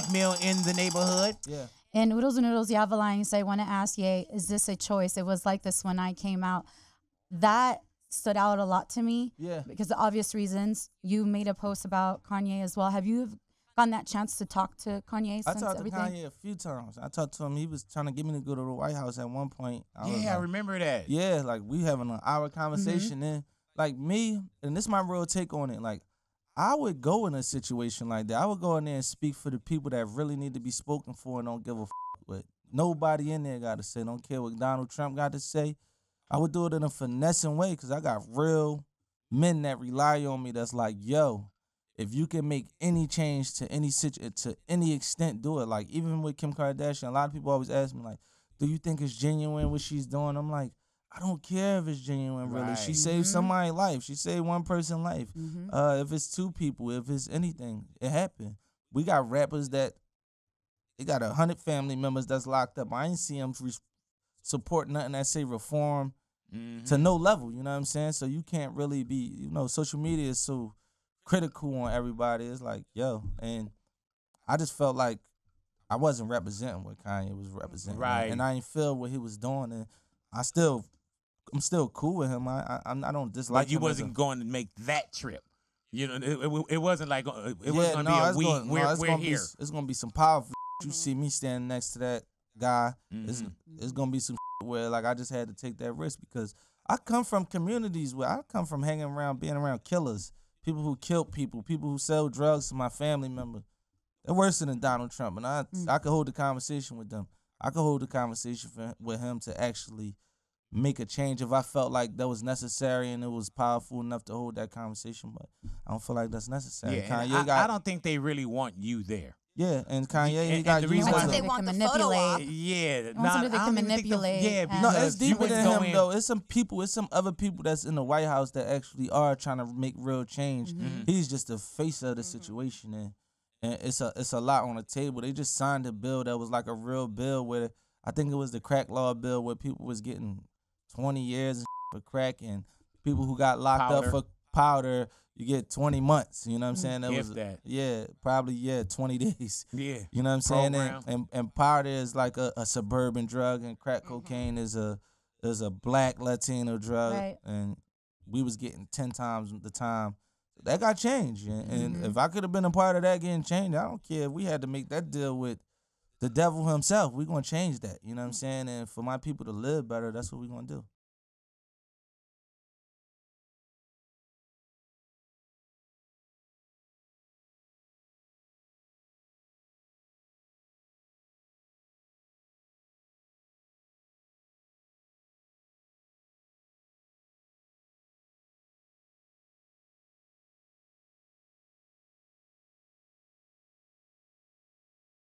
big meal in the neighborhood. Yeah. And Noodles and Noodles Y'all, Yavaline say, want to ask Ye, is this a choice? It was like this when I came out. That stood out a lot to me. Yeah. Because the obvious reasons. You made a post about Kanye as well. Have you gotten that chance to talk to Kanye I talked everything? to Kanye a few times. I talked to him. He was trying to get me to go to the White House at one point. I yeah, like, I remember that. Yeah, like we having an hour conversation. mm-hmm. And like me, and this is my real take on it. Like I would go in a situation like that. I would go in there and speak for the people that really need to be spoken for and don't give a fuck what nobody in there got to say. Don't care what Donald Trump got to say. I would do it in a finessing way because I got real men that rely on me. That's like, yo, if you can make any change to any situ- to any extent, do it. Like even with Kim Kardashian, a lot of people always ask me like, do you think it's genuine what she's doing? I'm like, I don't care if it's genuine, really. Right. She saved mm-hmm. somebody's life. She saved one person's life. Mm-hmm. Uh, if it's two people, if it's anything, it happened. We got rappers that they got a hundred family members that's locked up. I ain't see them re- support nothing that say reform mm-hmm. to no level. You know what I'm saying? So you can't really be. You know, social media is so critical on everybody. It's like yo, and I just felt like I wasn't representing what Kanye was representing, right? And I didn't feel what he was doing, and I still I'm still cool with him. I I, I don't dislike. you wasn't a, going to make that trip. You know, it, it, it wasn't like uh, it yeah, wasn't gonna no, be a week. we're, no, we're gonna here. Be, it's gonna be some powerful. You mm-hmm. see me standing next to that guy. Mm-hmm. It's it's gonna be some where like I just had to take that risk because I come from communities where I come from hanging around, being around killers, people who kill people, people who sell drugs to my family members. They're worse than Donald Trump, and I mm-hmm. I could hold the conversation with them. I could hold the conversation for, with him to actually make a change if I felt like that was necessary and it was powerful enough to hold that conversation, but I don't feel like that's necessary. Yeah, Kanye I, got, I don't think they really want you there. Yeah, and Kanye, and, got and the reason they, they want the manipulate. Op, yeah, not, they can manipulate. The, yeah, no, it's deeper than him in. though. It's some people, it's some other people that's in the White House that actually are trying to make real change. Mm-hmm. mm-hmm. He's just the face of the mm-hmm. situation, and, and it's a it's a lot on the table. They just signed a bill that was like a real bill where I think it was the crack law bill where people was getting 20 years for crack, and people who got locked powder. up for powder, you get 20 months. You know what I'm mm-hmm. saying? That if was, that. Yeah, probably, yeah, 20 days. Yeah. You know what I'm saying? And, and, and, powder is like a, a suburban drug, and crack mm-hmm. cocaine is a is a black Latino drug. Right. And we was getting 10 times the time that got changed. And, mm-hmm. and, if I could have been a part of that getting changed, I don't care if we had to make that deal with the devil himself. We're gonna change that. You know what I'm mm. saying? And for my people to live better, that's what we're gonna do.